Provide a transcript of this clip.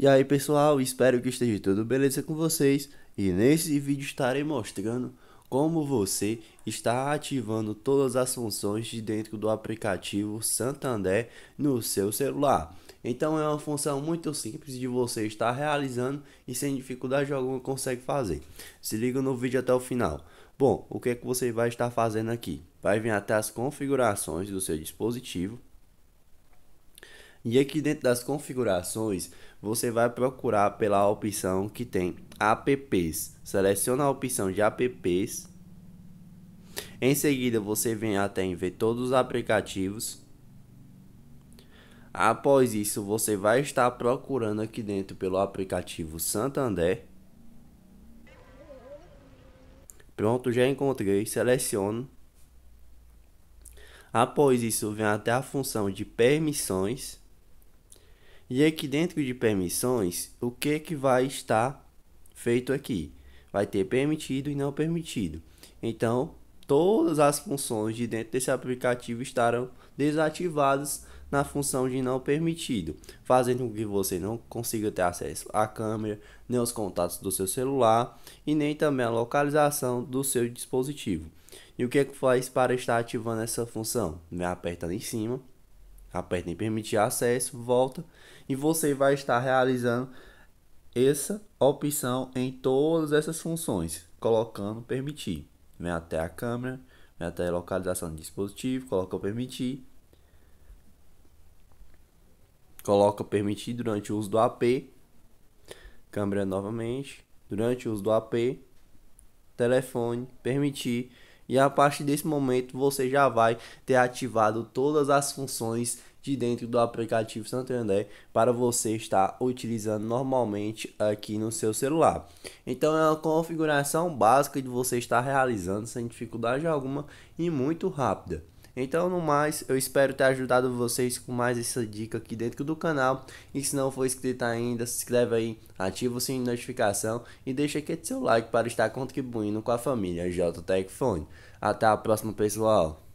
E aí pessoal, espero que esteja tudo beleza com vocês e nesse vídeo estarei mostrando como você está ativando todas as funções de dentro do aplicativo Santander no seu celular. Então é uma função muito simples de você estar realizando e sem dificuldade alguma consegue fazer. Se liga no vídeo até o final. Bom, o que é que você vai estar fazendo aqui? Vai vir até as configurações do seu dispositivo e aqui é dentro das configurações, você vai procurar pela opção que tem apps. Seleciona a opção de apps. Em seguida, você vem até em ver todos os aplicativos. Após isso, você vai estar procurando aqui dentro pelo aplicativo Santander. Pronto, já encontrei, seleciono. Após isso, vem até a função de permissões. E aqui é dentro de permissões, o que que vai estar feito aqui? Vai ter permitido e não permitido. Então, todas as funções de dentro desse aplicativo estarão desativadas na função de não permitido, fazendo com que você não consiga ter acesso à câmera, nem aos contatos do seu celular e nem também a localização do seu dispositivo. E o que, é que faz para estar ativando essa função? Me aperta ali em cima aperta em permitir acesso, volta e você vai estar realizando essa opção em todas essas funções, colocando permitir. Vem até a câmera, vem até a localização do dispositivo, coloca permitir. Coloca permitir durante o uso do AP. Câmera novamente, durante o uso do AP. Telefone, permitir e a partir desse momento você já vai ter ativado todas as funções de dentro do aplicativo Santander para você estar utilizando normalmente aqui no seu celular. Então é uma configuração básica de você estar realizando sem dificuldade alguma e muito rápida. Então, no mais, eu espero ter ajudado vocês com mais essa dica aqui dentro do canal. E se não for inscrito ainda, se inscreve aí, ativa o sininho de notificação e deixa aqui seu like para estar contribuindo com a família Jtechfone. Até a próxima, pessoal!